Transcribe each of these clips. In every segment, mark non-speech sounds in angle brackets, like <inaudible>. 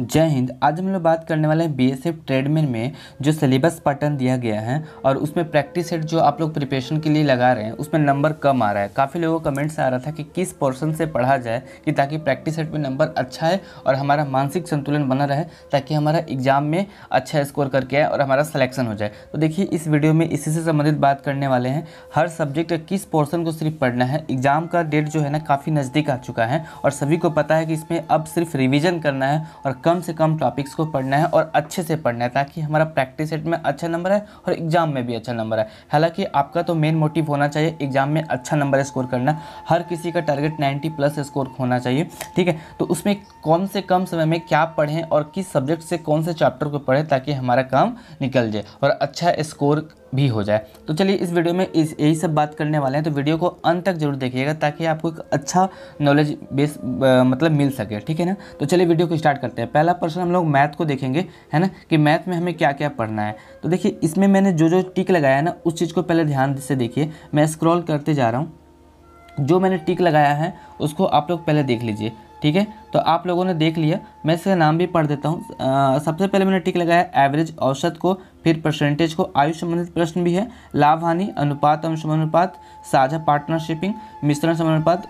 जय हिंद आज हम लोग बात करने वाले हैं बी एस एफ ट्रेडमिल में जो सिलेबस पैटर्न दिया गया है और उसमें प्रैक्टिस सेट जो आप लोग प्रिपरेशन के लिए लगा रहे हैं उसमें नंबर कम आ रहा है काफ़ी लोगों का कमेंट्स आ रहा था कि किस पोर्शन से पढ़ा जाए कि ताकि प्रैक्टिस सेट में नंबर अच्छा है और हमारा मानसिक संतुलन बना रहे ताकि हमारा एग्जाम में अच्छा स्कोर करके आए और हमारा सलेक्शन हो जाए तो देखिए इस वीडियो में इसी से संबंधित बात करने वाले हैं हर सब्जेक्ट का किस पोर्सन को सिर्फ पढ़ना है एग्ज़ाम का डेट जो है ना काफ़ी नज़दीक आ चुका है और सभी को पता है कि इसमें अब सिर्फ रिविज़न करना है और कम से कम टॉपिक्स को पढ़ना है और अच्छे से पढ़ना है ताकि हमारा प्रैक्टिस सेट में अच्छा नंबर है और एग्ज़ाम में भी अच्छा नंबर है हालांकि आपका तो मेन मोटिव होना चाहिए एग्ज़ाम में अच्छा नंबर स्कोर करना हर किसी का टारगेट नाइन्टी प्लस स्कोर होना चाहिए ठीक है तो उसमें कौन से कम समय में क्या पढ़ें और किस सब्जेक्ट से कौन से चैप्टर को पढ़ें ताकि हमारा काम निकल जाए और अच्छा स्कोर भी हो जाए तो चलिए इस वीडियो में इस यही सब बात करने वाले हैं तो वीडियो को अंत तक जरूर देखिएगा ताकि आपको एक अच्छा नॉलेज बेस मतलब मिल सके ठीक है ना तो चलिए वीडियो को स्टार्ट करते हैं पहला प्रश्न हम लोग मैथ को देखेंगे है ना कि मैथ में हमें क्या क्या पढ़ना है तो देखिए इसमें मैंने जो जो टिक लगाया है ना उस चीज़ को पहले ध्यान से देखिए मैं स्क्रॉल करते जा रहा हूँ जो मैंने टिक लगाया है उसको आप लोग पहले देख लीजिए ठीक है तो आप लोगों ने देख लिया मैं इसका नाम भी पढ़ देता हूँ सबसे पहले मैंने टिक लगाया एवरेज औसत को फिर परसेंटेज को आयु संबंधित प्रश्न भी है लाभ हानि अनुपात अनुपात साझा पार्टनरशिपिंग मिश्रण समानुपात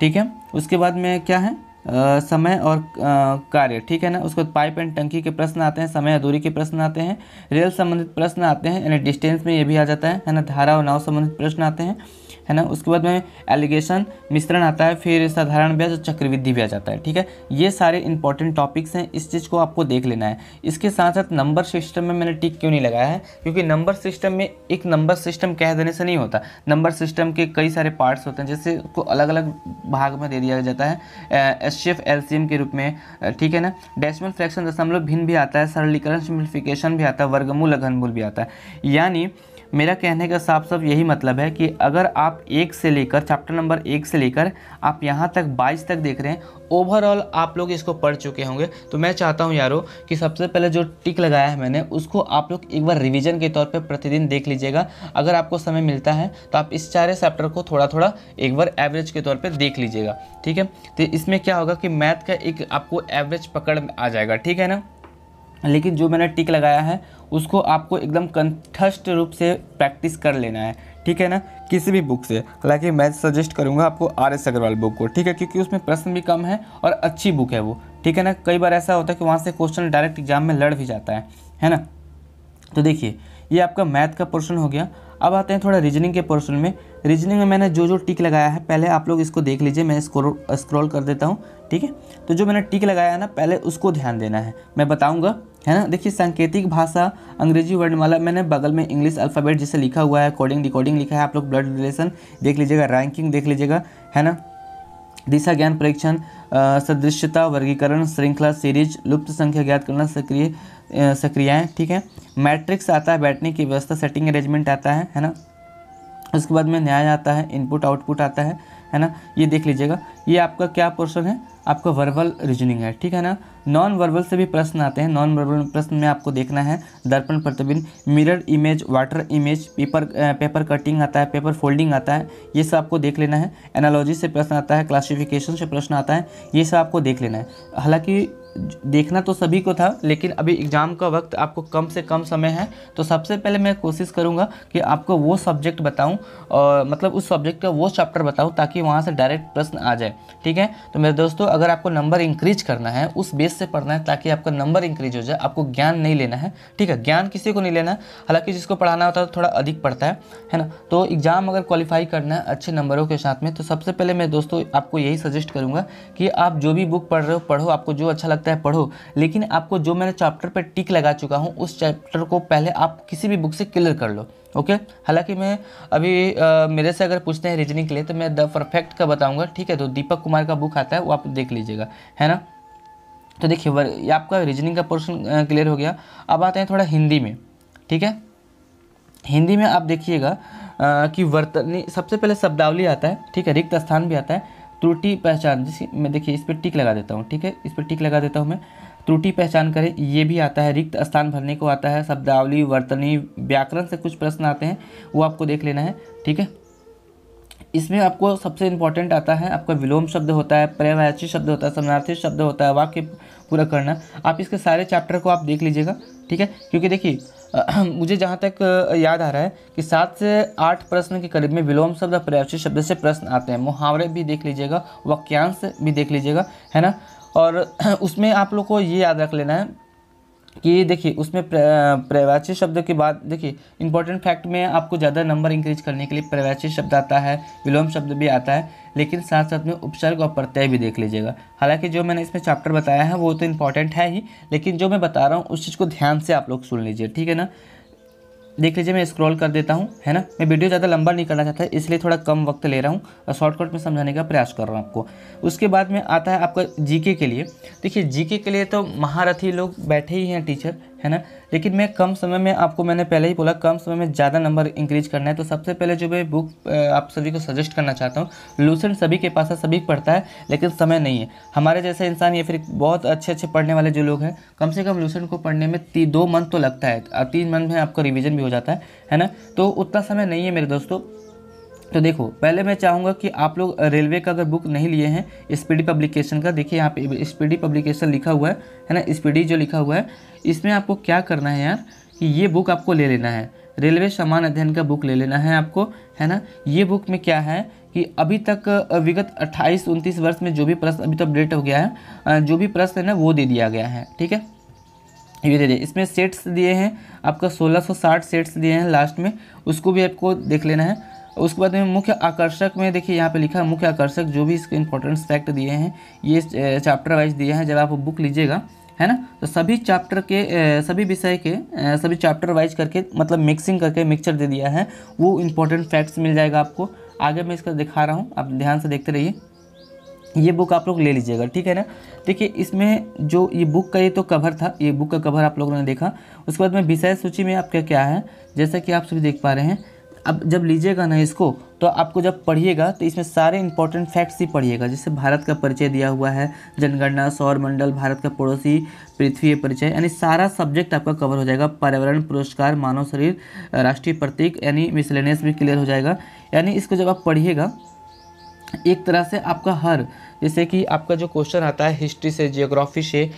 ठीक है उसके बाद में क्या है आ, समय और आ, कार्य ठीक है ना उसके बाद पाइप एंड टंकी के प्रश्न आते हैं समय अधूरी के प्रश्न आते हैं रेल संबंधित प्रश्न आते हैं यानी डिस्टेंस में ये भी आ जाता है है ना धारा और नाव संबंधित प्रश्न आते हैं है ना उसके बाद में एलिगेशन मिश्रण आता है फिर साधारण ब्याज और चक्रवृद्धि ब्याज आता है ठीक है ये सारे इंपॉर्टेंट टॉपिक्स हैं इस चीज़ को आपको देख लेना है इसके साथ साथ नंबर सिस्टम में मैंने टिक क्यों नहीं लगाया है क्योंकि नंबर सिस्टम में एक नंबर सिस्टम कह देने से नहीं होता नंबर सिस्टम के कई सारे पार्ट्स होते हैं जैसे उसको अलग अलग भाग में दे दिया जाता है एस सी के रूप में ठीक है ना डेसिमल फ्रैक्शन दशमलव भिन्न भी आता है सरलीकरण सिम्प्लीफिकेशन भी आता है वर्गमूल अघनमूल भी आता है यानी मेरा कहने का साफ साफ यही मतलब है कि अगर आप एक से लेकर चैप्टर नंबर एक से लेकर आप यहाँ तक बाईस तक देख रहे हैं ओवरऑल आप लोग इसको पढ़ चुके होंगे तो मैं चाहता हूँ यारो कि सबसे पहले जो टिक लगाया है मैंने उसको आप लोग एक बार रिविज़न के तौर पर प्रतिदिन देख लीजिएगा अगर आपको समय मिलता है तो आप इस सारे चैप्टर को थोड़ा थोड़ा एक बार एवरेज के तौर पर देख लीजिएगा ठीक है तो इसमें क्या होगा कि मैथ का एक आपको एवरेज पकड़ आ जाएगा ठीक है ना लेकिन जो मैंने टिक लगाया है उसको आपको एकदम कंठस्ट रूप से प्रैक्टिस कर लेना है ठीक है ना किसी भी बुक से हालांकि मैं सजेस्ट करूंगा आपको आर एस अग्रवाल बुक को ठीक है क्योंकि उसमें प्रश्न भी कम है और अच्छी बुक है वो ठीक है ना कई बार ऐसा होता है कि वहाँ से क्वेश्चन डायरेक्ट एग्जाम में लड़ भी जाता है है ना तो देखिए ये आपका मैथ का पोर्शन हो गया अब आते हैं थोड़ा रीजनिंग के पोर्शन में रीजनिंग में मैंने जो जो टिक लगाया है पहले आप लोग इसको देख लीजिए मैं स्क्रॉल कर देता हूँ ठीक है तो जो मैंने टिक लगाया है ना पहले उसको ध्यान देना है मैं बताऊँगा है ना देखिए सांकेतिक भाषा अंग्रेजी वर्णमाला मैंने बगल में इंग्लिश अल्फ़ाबेट जैसे लिखा हुआ है कोडिंग डिकोडिंग लिखा है आप लोग ब्लड रिलेशन देख लीजिएगा रैंकिंग देख लीजिएगा है ना दिशा ज्ञान परीक्षण सदृश्यता वर्गीकरण श्रृंखला सीरीज लुप्त संख्या ज्ञात करना सक्रिय सक्रियाएँ ठीक है मैट्रिक्स आता है बैठने की व्यवस्था सेटिंग अरेंजमेंट आता है है ना उसके बाद में न्याय आता है इनपुट आउटपुट आता है है ना ये देख लीजिएगा ये आपका क्या पोर्शन है आपका वर्बल रीजनिंग है ठीक है ना नॉन वर्बल से भी प्रश्न आते हैं नॉन वर्बल प्रश्न में आपको देखना है दर्पण प्रतिबिंब mirror image water image paper paper cutting आता है पेपर फोल्डिंग आता है ये सब आपको देख लेना है एनालॉजी से प्रश्न आता है क्लासिफिकेशन से प्रश्न आता है ये सब आपको देख लेना है हालांकि देखना तो सभी को था लेकिन अभी एग्ज़ाम का वक्त आपको कम से कम समय है तो सबसे पहले मैं कोशिश करूँगा कि आपको वो सब्जेक्ट बताऊँ और मतलब उस सब्जेक्ट का वो चैप्टर बताऊँ ताकि वहाँ से डायरेक्ट प्रश्न आ जाए ठीक है तो मेरे दोस्तों अगर आपको नंबर इंक्रीज करना है उस बेस से पढ़ना है ताकि आपका नंबर इंक्रीज हो जाए आपको ज्ञान नहीं लेना है ठीक है ज्ञान किसी को नहीं लेना है हालाँकि जिसको पढ़ाना होता है थोड़ा अधिक पड़ता है है ना तो एग्ज़ाम अगर क्वालिफाई करना है अच्छे नंबरों के साथ में तो सबसे पहले मैं दोस्तों आपको यही सजेस्ट करूँगा कि आप जो भी बुक पढ़ रहे हो पढ़ो आपको जो अच्छा सकता है पढ़ो लेकिन आपको जो मैंने चैप्टर पर टिक लगा चुका हूँ उस चैप्टर को पहले आप किसी भी बुक से क्लियर कर लो ओके हालांकि मैं अभी आ, मेरे से अगर पूछते हैं रीजनिंग के लिए तो मैं द परफेक्ट का बताऊंगा ठीक है तो दीपक कुमार का बुक आता है वो आप देख लीजिएगा है ना तो देखिए ये आपका रीजनिंग का पोर्शन क्लियर हो गया अब आते हैं थोड़ा हिंदी में ठीक है हिंदी में आप देखिएगा कि वर्तनी सबसे पहले शब्दावली आता है ठीक है रिक्त स्थान भी आता है त्रुटि पहचान जिस मैं देखिए इस पर टिक लगा देता हूँ ठीक है इस पर टिक लगा देता हूँ मैं त्रुटि पहचान करें ये भी आता है रिक्त स्थान भरने को आता है शब्दावली वर्तनी व्याकरण से कुछ प्रश्न आते हैं वो आपको देख लेना है ठीक है इसमें आपको सबसे इम्पॉर्टेंट आता है आपका विलोम शब्द होता है पर्यावाची शब्द होता है समानार्थी शब्द होता है वाक्य पूरा करना आप इसके सारे चैप्टर को आप देख लीजिएगा ठीक है क्योंकि देखिए <clears throat> मुझे जहाँ तक याद आ रहा है कि सात से आठ प्रश्न के करीब में विलोम शब्द और शब्द से प्रश्न आते हैं मुहावरे भी देख लीजिएगा वाक्यांश भी देख लीजिएगा है ना और <clears throat> उसमें आप लोग को ये याद रख लेना है कि देखिए उसमें प्रवाची शब्द के बाद देखिए इंपॉर्टेंट फैक्ट में आपको ज़्यादा नंबर इंक्रीज करने के लिए प्रवाची शब्द आता है विलोम शब्द भी आता है लेकिन साथ साथ में उपसर्ग और प्रत्यय भी देख लीजिएगा हालांकि जो मैंने इसमें चैप्टर बताया है वो तो इम्पॉर्टेंट है ही लेकिन जो मैं बता रहा हूँ उस चीज़ को ध्यान से आप लोग सुन लीजिए ठीक है ना देख लीजिए मैं स्क्रॉल कर देता हूँ है ना मैं वीडियो ज़्यादा लंबा नहीं करना चाहता इसलिए थोड़ा कम वक्त ले रहा हूँ और शॉर्टकट में समझाने का प्रयास कर रहा हूँ आपको उसके बाद में आता है आपका जीके के लिए देखिए जीके के लिए तो महारथी लोग बैठे ही हैं टीचर है ना लेकिन मैं कम समय में आपको मैंने पहले ही बोला कम समय में ज़्यादा नंबर इंक्रीज करना है तो सबसे पहले जो मैं बुक आप सभी को सजेस्ट करना चाहता हूँ लूसेंट सभी के पास है सभी पढ़ता है लेकिन समय नहीं है हमारे जैसे इंसान या फिर बहुत अच्छे अच्छे पढ़ने वाले जो लोग हैं कम से कम लूसेंट को पढ़ने में ती, दो मंथ तो लगता है तीन मंथ में आपका रिविज़न भी हो जाता है है ना तो उतना समय नहीं है मेरे दोस्तों तो देखो पहले मैं चाहूँगा कि आप लोग रेलवे का अगर बुक नहीं लिए हैं स्पीडी पब्लिकेशन का देखिए यहाँ पे स्पीडी पब्लिकेशन लिखा हुआ है है ना स्पीडी जो लिखा हुआ है इसमें आपको क्या करना है यार कि ये बुक आपको ले लेना है रेलवे समान अध्ययन का बुक ले लेना है आपको है ना ये बुक में क्या है कि अभी तक विगत 28 उनतीस वर्ष में जो भी प्रश्न अभी तक तो अपडेट हो गया है जो भी प्रश्न है ना वो दे दिया गया है ठीक है ये दे दिए इसमें सेट्स दिए हैं आपका 1660 सेट्स दिए हैं लास्ट में उसको भी आपको देख लेना है उसके बाद में मुख्य आकर्षक में देखिए यहाँ पे लिखा मुख्य आकर्षक जो भी इसके इंपॉर्टेंस फैक्ट दिए हैं ये चैप्टर वाइज दिए हैं जब आप बुक लीजिएगा है ना तो सभी चैप्टर के सभी विषय के सभी चैप्टर वाइज करके मतलब मिक्सिंग करके मिक्सचर दे दिया है वो इंपॉर्टेंट फैक्ट्स मिल जाएगा आपको आगे मैं इसका दिखा रहा हूँ आप ध्यान से देखते रहिए ये बुक आप लोग ले लीजिएगा ठीक है ना देखिए इसमें जो ये बुक का ये तो कवर था ये बुक का कवर आप लोगों ने देखा उसके बाद में विषय सूची में आपका क्या है जैसा कि आप सभी देख पा रहे हैं अब जब लीजिएगा ना इसको तो आपको जब पढ़िएगा तो इसमें सारे इंपॉर्टेंट फैक्ट्स ही पढ़िएगा जैसे भारत का परिचय दिया हुआ है जनगणना सौर मंडल भारत का पड़ोसी पृथ्वी परिचय यानी सारा सब्जेक्ट आपका कवर हो जाएगा पर्यावरण पुरस्कार मानव शरीर राष्ट्रीय प्रतीक यानी मिसलेनियस भी क्लियर हो जाएगा यानी इसको जब आप पढ़िएगा एक तरह से आपका हर जैसे कि आपका जो क्वेश्चन आता है हिस्ट्री से जियोग्राफी से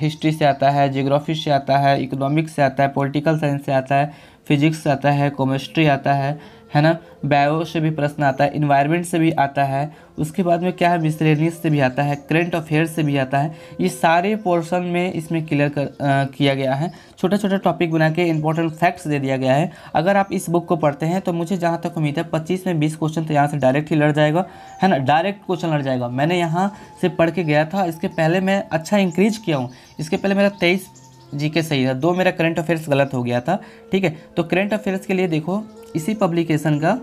हिस्ट्री से आता है जियोग्राफी से आता है इकोनॉमिक्स से आता है पॉलिटिकल साइंस से आता है फिजिक्स आता है केमिस्ट्री आता है है ना बायो से भी प्रश्न आता है इन्वायरमेंट से भी आता है उसके बाद में क्या है मिसलेनियस से भी आता है करेंट अफेयर से भी आता है ये सारे पोर्शन में इसमें क्लियर कर आ, किया गया है छोटा छोटा टॉपिक बना के इंपॉर्टेंट फैक्ट्स दे दिया गया है अगर आप इस बुक को पढ़ते हैं तो मुझे जहाँ तक उम्मीद है पच्चीस में बीस क्वेश्चन तो यहाँ से डायरेक्ट ही लड़ जाएगा है ना डायरेक्ट क्वेश्चन लड़ जाएगा मैंने यहाँ से पढ़ के गया था इसके पहले मैं अच्छा इंक्रीज किया हूँ इसके पहले मेरा तेईस जीके सही था दो मेरा करंट अफेयर्स गलत हो गया था ठीक है तो करंट अफेयर्स के लिए देखो इसी पब्लिकेशन का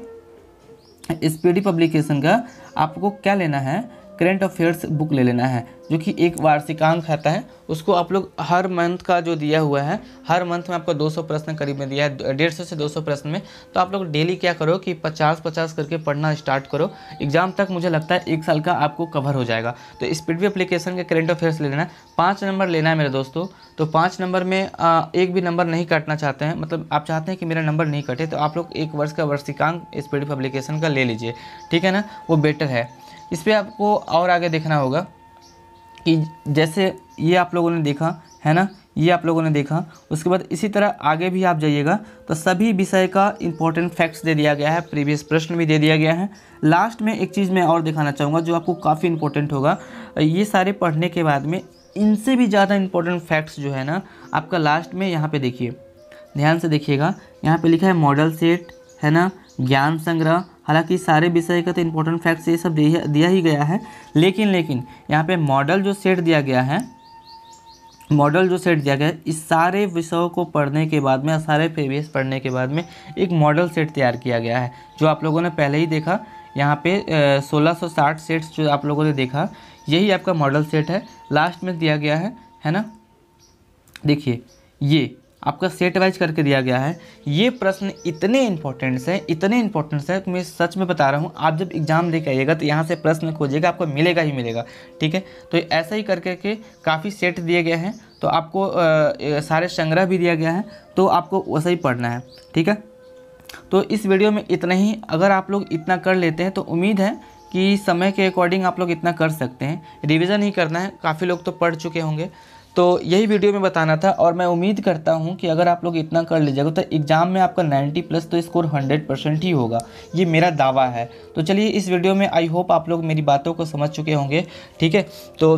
स्पीडी पब्लिकेशन का आपको क्या लेना है करेंट अफेयर्स बुक ले लेना है जो कि एक वार्षिकांक रहता है उसको आप लोग हर मंथ का जो दिया हुआ है हर मंथ में आपको 200 प्रश्न करीब में दिया है डेढ़ सौ से 200 प्रश्न में तो आप लोग डेली क्या करो कि 50-50 करके पढ़ना स्टार्ट करो एग्जाम तक मुझे लगता है एक साल का आपको कवर हो जाएगा तो स्पीड भी अप्लीकेशन के करेंट अफेयर्स ले लेना है पाँच नंबर लेना है मेरे दोस्तों तो पाँच नंबर में आ, एक भी नंबर नहीं काटना चाहते हैं मतलब आप चाहते हैं कि मेरा नंबर नहीं कटे तो आप लोग एक वर्ष का वर्षिकांक स्पीड पब्लिकेशन का ले लीजिए ठीक है ना वो बेटर है इस पर आपको और आगे देखना होगा कि जैसे ये आप लोगों ने देखा है ना ये आप लोगों ने देखा उसके बाद इसी तरह आगे भी आप जाइएगा तो सभी विषय का इम्पोर्टेंट फैक्ट्स दे दिया गया है प्रीवियस प्रश्न भी दे दिया गया है लास्ट में एक चीज़ मैं और दिखाना चाहूँगा जो आपको काफ़ी इम्पोर्टेंट होगा ये सारे पढ़ने के बाद में इनसे भी ज़्यादा इम्पोर्टेंट फैक्ट्स जो है ना आपका लास्ट में यहाँ पर देखिए ध्यान से देखिएगा यहाँ पर लिखा है मॉडल सेट है ना ज्ञान संग्रह हालांकि सारे विषय का तो इम्पोर्टेंट फैक्ट्स ये सब दिया ही गया है लेकिन लेकिन यहाँ पे मॉडल जो सेट दिया गया है मॉडल जो सेट दिया गया है इस सारे विषयों को पढ़ने के बाद में सारे प्रीवियस पढ़ने के बाद में एक मॉडल सेट तैयार किया गया है जो आप लोगों ने पहले ही देखा यहाँ पे 1660 सेट्स जो आप लोगों ने देखा यही आपका मॉडल सेट है लास्ट में दिया गया है है ना देखिए ये आपका सेट वाइज करके दिया गया है ये प्रश्न इतने इंपॉर्टेंट्स हैं इतने इंपॉर्टेंट्स हैं मैं सच में बता रहा हूँ आप जब एग्ज़ाम दे के आइएगा तो यहाँ से प्रश्न खोजिएगा आपको मिलेगा ही मिलेगा ठीक है तो ऐसा ही करके के काफ़ी सेट दिए गए हैं तो आपको आ, सारे संग्रह भी दिया गया है तो आपको वैसे ही पढ़ना है ठीक है तो इस वीडियो में इतना ही अगर आप लोग इतना कर लेते हैं तो उम्मीद है कि समय के अकॉर्डिंग आप लोग इतना कर सकते हैं रिवीजन ही करना है काफ़ी लोग तो पढ़ चुके होंगे तो यही वीडियो में बताना था और मैं उम्मीद करता हूँ कि अगर आप लोग इतना कर लीजिएगा तो एग्ज़ाम में आपका 90 प्लस तो स्कोर 100 परसेंट ही होगा ये मेरा दावा है तो चलिए इस वीडियो में आई होप आप लोग मेरी बातों को समझ चुके होंगे ठीक है तो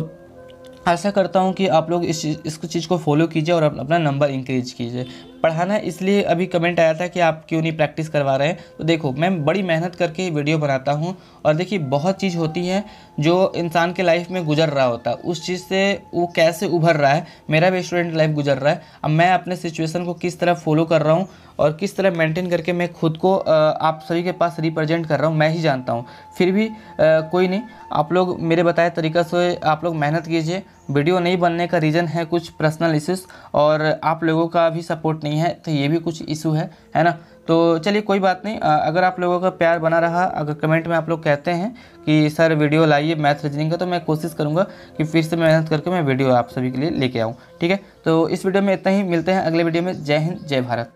आशा करता हूँ कि आप लोग इस इस चीज़ को फॉलो कीजिए और अपना नंबर इंक्रीज कीजिए पढ़ाना इसलिए अभी कमेंट आया था कि आप क्यों नहीं प्रैक्टिस करवा रहे हैं तो देखो मैं बड़ी मेहनत करके वीडियो बनाता हूँ और देखिए बहुत चीज़ होती है जो इंसान के लाइफ में गुजर रहा होता है उस चीज़ से वो कैसे उभर रहा है मेरा भी स्टूडेंट लाइफ गुजर रहा है अब मैं अपने सिचुएसन को किस तरह फॉलो कर रहा हूँ और किस तरह मेंटेन करके मैं खुद को आप सभी के पास रिप्रेजेंट कर रहा हूँ मैं ही जानता हूँ फिर भी कोई नहीं आप लोग मेरे बताए तरीक़ा से आप लोग मेहनत कीजिए वीडियो नहीं बनने का रीज़न है कुछ पर्सनल इशूज़ और आप लोगों का भी सपोर्ट नहीं है तो ये भी कुछ इशू है है ना तो चलिए कोई बात नहीं अगर आप लोगों का प्यार बना रहा अगर कमेंट में आप लोग कहते हैं कि सर वीडियो लाइए मैथ रीजनिंग का तो मैं कोशिश करूँगा कि फिर से मेहनत करके मैं वीडियो आप सभी के लिए लेके आऊँ ठीक है तो इस वीडियो में इतना ही मिलते हैं अगले वीडियो में जय हिंद जय भारत